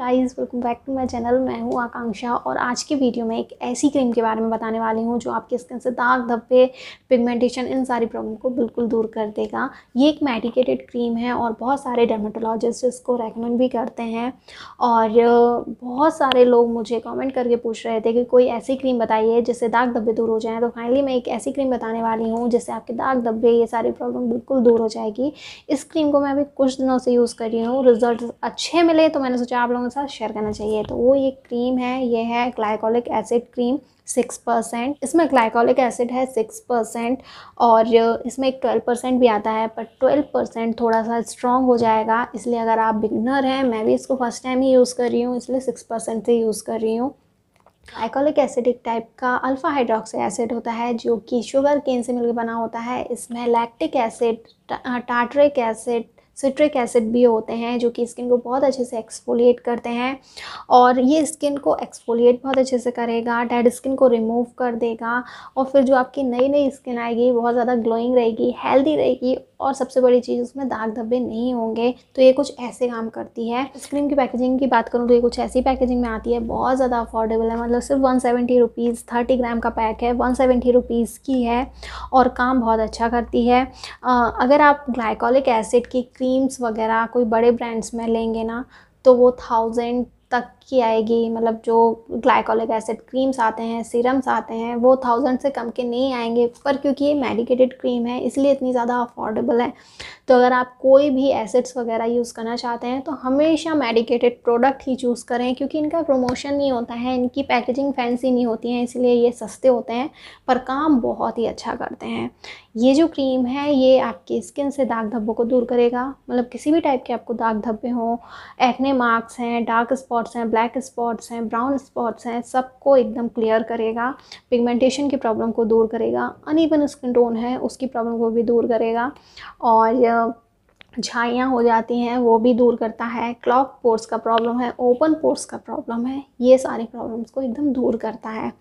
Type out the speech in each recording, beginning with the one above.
guys welcome back to my channel मैं हूँ आकांक्षा और आज के वीडियो में एक ऐसी क्रीम के बारे में बताने वाली हूँ जो आपकी स्किन से दाग धब्बे पिगमेंटेशन इन सारी प्रॉब्लम को बिल्कुल दूर कर देगा ये एक मेडिकेटेड क्रीम है और बहुत सारे डर्माटोलॉजिस्ट इसको रेकमेंड भी करते हैं और बहुत सारे लोग मुझे कॉमेंट करके पूछ रहे थे कि कोई ऐसी क्रीम बताइए जिससे दाग धब्बे दूर हो जाएँ तो फाइनली मैं एक ऐसी क्रीम बताने वाली हूँ जिससे आपके दाग धब्बे ये सारी प्रॉब्लम बिल्कुल दूर हो जाएगी इस क्रीम को मैं अभी कुछ दिनों से यूज़ कर रही हूँ रिजल्ट अच्छे मिले तो मैंने सोचा आप लोगों दोस्तों के साथ शेयर करना चाहिए तो वो ये क्रीम है ये है glycolic acid cream six percent इसमें ग्लाइकोलिक एसिड है सिक्स परसेंट और इसमें एक ट्वेल्व परसेंट भी आता है पर ट्वेल्व परसेंट थोड़ा सा स्ट्रॉन्ग हो जाएगा इसलिए अगर आप बिगनर हैं मैं भी इसको फर्स्ट टाइम ही यूज़ कर रही हूँ इसलिए सिक्स परसेंट से यूज़ कर रही हूँ ग्लाइकोलिक एसिड एक टाइप का अल्फ़ा हाइड्रोक्सी एसिड होता है जो कि शुगर केन से मिलकर बना होता है इसमें lactic acid tartaric acid citric acid भी होते हैं जो कि स्किन को बहुत अच्छे से एक्सफोलिएट करते हैं और ये स्किन को एक्सफोलिएट बहुत अच्छे से करेगा डेड स्किन को रिमूव कर देगा और फिर जो आपकी नई नई स्किन आएगी बहुत ज़्यादा ग्लोइंग रहेगी हेल्दी रहेगी और सबसे बड़ी चीज़ उसमें दाग धब्बे नहीं होंगे तो ये कुछ ऐसे काम करती है क्रीम की पैकेजिंग की बात करूँ तो ये कुछ ऐसी पैकेजिंग में आती है बहुत ज़्यादा अफोर्डेबल है मतलब सिर्फ one seventy rupees thirty gram का पैक है वन सेवेंटी रुपीज़ की है और काम बहुत अच्छा करती है आ, अगर आप ग्लाइकोलिक एसिड की क्रीम्स वगैरह कोई बड़े ब्रांड्स में लेंगे ना तो वो थाउजेंड तक की आएगी मतलब जो ग्लाइकोलिक एसिड क्रीम्स आते हैं सीरम्स आते हैं वो थाउजेंड से कम के नहीं आएंगे पर क्योंकि ये मेडिकेटेड क्रीम है इसलिए इतनी ज़्यादा अफोर्डेबल है तो अगर आप कोई भी एसिड्स वगैरह यूज़ करना चाहते हैं तो हमेशा मेडिकेटेड प्रोडक्ट ही चूज़ करें क्योंकि इनका प्रमोशन नहीं होता है इनकी पैकेजिंग फैंसी नहीं होती है इसलिए ये सस्ते होते हैं पर काम बहुत ही अच्छा करते हैं ये जो क्रीम है ये आपकी स्किन से दाग धब्बों को दूर करेगा मतलब किसी भी टाइप के आपको दाग धब्बे हों एक्ने मार्क्स हैं डार्क स्पॉट्स हैं ब्लैक ब्लैक स्पॉट्स हैं ब्राउन स्पॉट्स हैं सबको एकदम क्लियर करेगा पिगमेंटेशन की प्रॉब्लम को दूर करेगा अनइवन स्किन टोन है उसकी प्रॉब्लम को भी दूर करेगा और झाइयाँ हो जाती हैं वो भी दूर करता है क्लॉक पोर्स का प्रॉब्लम है ओपन पोर्स का प्रॉब्लम है ये सारी प्रॉब्लम्स को एकदम दूर करता है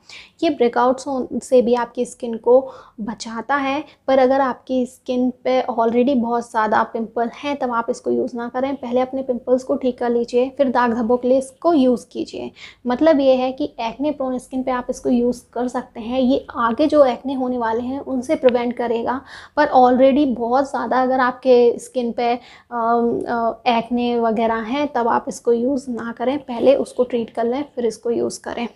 ये ब्रेकआउट्स से भी आपकी स्किन को बचाता है पर अगर आपकी स्किन पे ऑलरेडी बहुत ज़्यादा पिंपल हैं तब आप इसको यूज़ ना करें पहले अपने पिंपल्स को ठीक कर लीजिए फिर दाग धब्बों के लिए इसको यूज़ कीजिए मतलब ये है कि एक्ने प्रोन स्किन पर आप इसको यूज़ कर सकते हैं ये आगे जो एक्ने होने वाले हैं उनसे प्रिवेंट करेगा पर ऑलरेडी बहुत ज़्यादा अगर आपके स्किन पे एक्ने वगैरह हैं तब आप इसको यूज़ ना करें पहले उसको ट्रीट कर लें फिर इसको यूज़ करें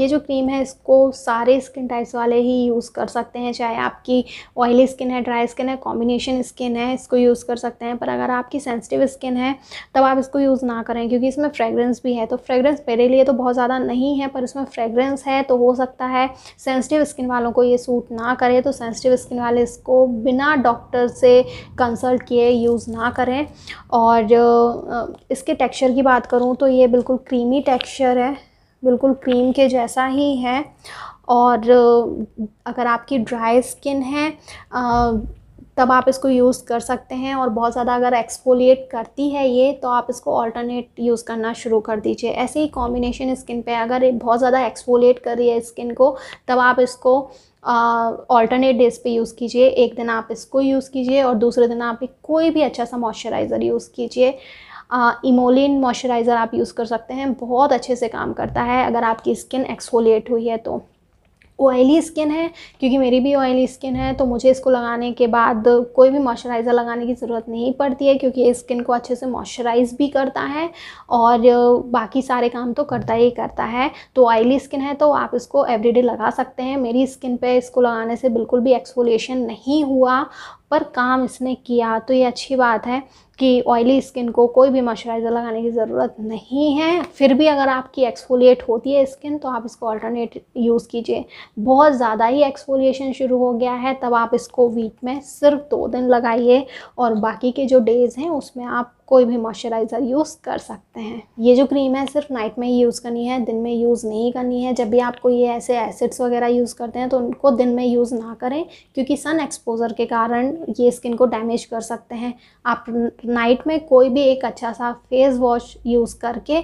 ये जो क्रीम है इसको सारे स्किन टाइप्स वाले ही यूज़ कर सकते हैं चाहे आपकी ऑयली स्किन है ड्राई स्किन है कॉम्बिनेशन स्किन है इसको यूज़ कर सकते हैं पर अगर आपकी सेंसिटिव स्किन है तब आप इसको यूज़ ना करें क्योंकि इसमें फ्रेगरेंस भी है तो फ्रेगरेंस मेरे लिए तो बहुत ज़्यादा नहीं है पर इसमें फ्रेगरेंस है तो हो सकता है सेंसिटिव स्किन वालों को ये सूट ना करें तो सेंसिटिव स्किन वाले इसको बिना डॉक्टर से कंसल्ट किए यूज़ ना करें और इसके टेक्स्चर की बात करूँ तो ये बिल्कुल क्रीमी टेक्स्चर है बिल्कुल क्रीम के जैसा ही है और अगर आपकी ड्राई स्किन है तब आप इसको यूज़ कर सकते हैं और बहुत ज़्यादा अगर एक्सफोलिएट करती है ये तो आप इसको ऑल्टरनेट यूज़ करना शुरू कर दीजिए ऐसे ही कॉम्बिनेशन स्किन पे अगर बहुत ज़्यादा एक्सफोलिएट कर रही है स्किन को तब आप इसको ऑल्टरनेट डेज पे यूज़ कीजिए एक दिन आप इसको यूज़ कीजिए और दूसरे दिन आप कोई भी अच्छा सा मॉइस्चराइज़र यूज़ कीजिए इमोलिन मॉइस्चराइज़र आप यूज़ कर सकते हैं बहुत अच्छे से काम करता है अगर आपकी स्किन एक्सफोलिएट हुई है तो ऑयली स्किन है क्योंकि मेरी भी ऑयली स्किन है तो मुझे इसको लगाने के बाद कोई भी मॉइस्चराइज़र लगाने की ज़रूरत नहीं पड़ती है क्योंकि ये स्किन को अच्छे से मॉइस्चराइज़ भी करता है और बाकी सारे काम तो करता ही करता है तो ऑयली स्किन है तो आप इसको एवरीडे लगा सकते हैं मेरी स्किन पे इसको लगाने से बिल्कुल भी एक्सफोलिएशन नहीं हुआ पर काम इसने किया तो ये अच्छी बात है कि ऑयली स्किन को कोई भी मॉइस्चराइज़र लगाने की ज़रूरत नहीं है फिर भी अगर आपकी एक्सफोलिएट होती है स्किन तो आप इसको अल्टरनेट यूज़ कीजिए बहुत ज़्यादा ही एक्सफोलिएशन शुरू हो गया है तब आप इसको वीक में सिर्फ दो दिन लगाइए और बाकी के जो डेज़ हैं उसमें आप कोई भी मॉइस्चराइज़र यूज़ कर सकते हैं ये जो क्रीम है सिर्फ नाइट में ही यूज़ करनी है दिन में यूज़ नहीं करनी है जब भी आपको ये ऐसे एसिड्स वगैरह यूज़ करते हैं तो उनको दिन में यूज़ ना करें क्योंकि सन एक्सपोज़र के कारण ये स्किन को डैमेज कर सकते हैं आप नाइट में कोई भी एक अच्छा सा फेस वॉश यूज़ करके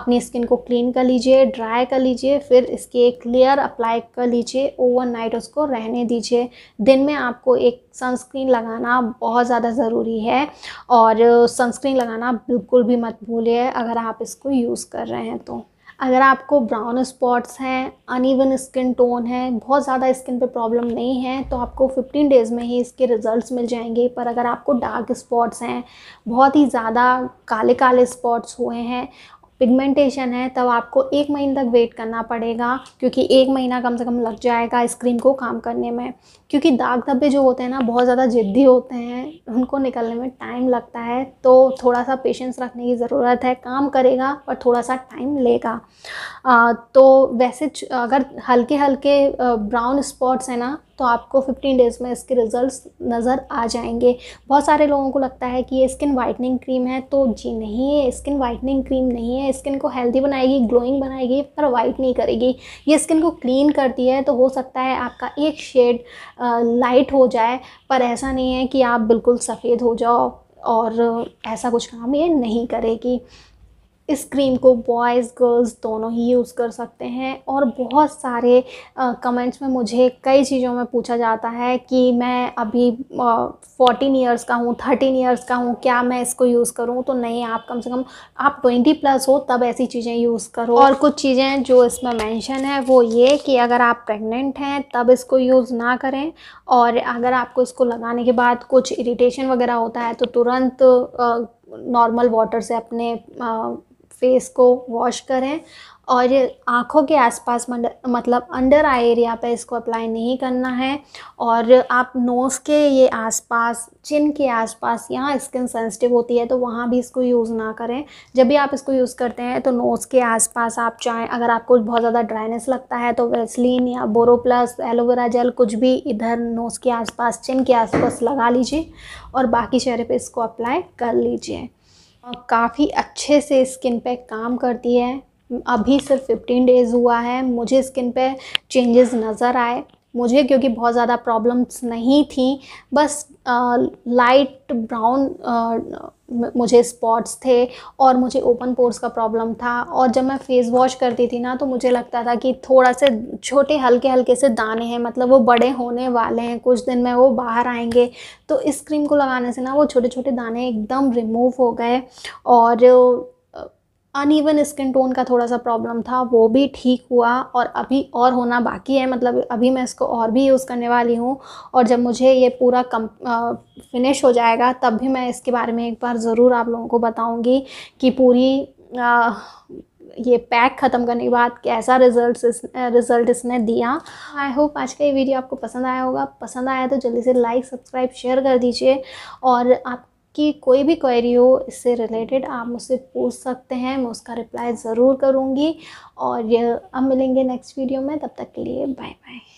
अपनी स्किन को क्लीन कर लीजिए ड्राई कर लीजिए फिर इसके एक लेयर अप्लाई कर लीजिए ओवर नाइट उसको रहने दीजिए दिन में आपको एक सनस्क्रीन लगाना बहुत ज़्यादा ज़रूरी है और सन सनस्क्रीन लगाना बिल्कुल भी मत भूलिए अगर आप इसको यूज़ कर रहे हैं तो अगर आपको ब्राउन स्पॉट्स हैं अनइवन स्किन टोन है बहुत ज़्यादा स्किन पे प्रॉब्लम नहीं है तो आपको 15 डेज़ में ही इसके रिजल्ट्स मिल जाएंगे पर अगर आपको डार्क स्पॉट्स हैं बहुत ही ज़्यादा काले काले स्पॉट्स हुए हैं पिगमेंटेशन है तब आपको एक महीने तक वेट करना पड़ेगा क्योंकि एक महीना कम से कम लग जाएगा इस क्रीम को काम करने में क्योंकि दाग धब्बे जो होते हैं ना बहुत ज़्यादा ज़िद्दी होते हैं उनको निकलने में टाइम लगता है तो थोड़ा सा पेशेंस रखने की ज़रूरत है काम करेगा और थोड़ा सा टाइम लेगा आ, तो वैसे अगर हल्के हल्के ब्राउन स्पॉट्स हैं ना तो आपको 15 डेज़ में इसके रिजल्ट्स नज़र आ जाएंगे बहुत सारे लोगों को लगता है कि ये स्किन वाइटनिंग क्रीम है तो जी नहीं है स्किन वाइटनिंग क्रीम नहीं है स्किन को हेल्दी बनाएगी ग्लोइंग बनाएगी पर वाइट नहीं करेगी ये स्किन को क्लीन करती है तो हो सकता है आपका एक शेड लाइट हो जाए पर ऐसा नहीं है कि आप बिल्कुल सफ़ेद हो जाओ और ऐसा कुछ काम ये नहीं करेगी इस क्रीम को बॉयज़ गर्ल्स दोनों ही यूज़ कर सकते हैं और बहुत सारे कमेंट्स में मुझे कई चीज़ों में पूछा जाता है कि मैं अभी फोर्टीन ईयर्स का हूँ थर्टीन ईयर्स का हूँ क्या मैं इसको यूज़ करूँ तो नहीं आप कम से कम आप ट्वेंटी प्लस हो तब ऐसी चीज़ें यूज़ करो और कुछ चीज़ें जो इसमें मैंशन है वो ये कि अगर आप प्रेगनेंट हैं तब इसको यूज़ ना करें और अगर आपको इसको लगाने के बाद कुछ इरीटेशन वगैरह होता है तो तुरंत नॉर्मल वाटर से अपने आ, फेस को वॉश करें और आँखों के आसपास मतलब अंडर आई एरिया पे इसको अप्लाई नहीं करना है और आप नोज़ के ये आसपास चिन के आसपास यहाँ स्किन सेंसिटिव होती है तो वहाँ भी इसको यूज़ ना करें जब भी आप इसको यूज़ करते हैं तो नोज़ के आसपास आप चाहें अगर आपको बहुत ज़्यादा ड्राइनेस लगता है तो वेस्लिन या बोरो प्लस एलोवेरा जेल कुछ भी इधर नोज़ के आसपास चिन के आसपास लगा लीजिए और बाकी चेहरे पर इसको अप्लाई कर लीजिए काफ़ी अच्छे से स्किन पे काम करती है अभी सिर्फ फिफ्टीन डेज़ हुआ है मुझे स्किन पे चेंजेस नज़र आए मुझे क्योंकि बहुत ज़्यादा प्रॉब्लम्स नहीं थी बस लाइट ब्राउन मुझे स्पॉट्स थे और मुझे ओपन पोर्स का प्रॉब्लम था और जब मैं फेस वॉश करती थी ना तो मुझे लगता था कि थोड़ा से छोटे हल्के हल्के से दाने हैं मतलब वो बड़े होने वाले हैं कुछ दिन में वो बाहर आएंगे तो इस क्रीम को लगाने से ना वो छोटे छोटे दाने एकदम रिमूव हो गए और अनइवन स्किन टोन का थोड़ा सा प्रॉब्लम था वो भी ठीक हुआ और अभी और होना बाकी है मतलब अभी मैं इसको और भी यूज़ करने वाली हूँ और जब मुझे ये पूरा कम फिनिश हो जाएगा तब भी मैं इसके बारे में एक बार ज़रूर आप लोगों को बताऊँगी कि पूरी आ, ये पैक ख़त्म करने के बाद कैसा रिजल्ट इस रिज़ल्ट इसने दिया आई होप आज का ये वीडियो आपको पसंद आया होगा पसंद आया तो जल्दी से लाइक सब्सक्राइब शेयर कर दीजिए और आप आपकी कोई भी क्वेरी हो इससे रिलेटेड आप मुझसे पूछ सकते हैं मैं उसका रिप्लाई ज़रूर करूँगी और अब मिलेंगे नेक्स्ट वीडियो में तब तक के लिए बाय बाय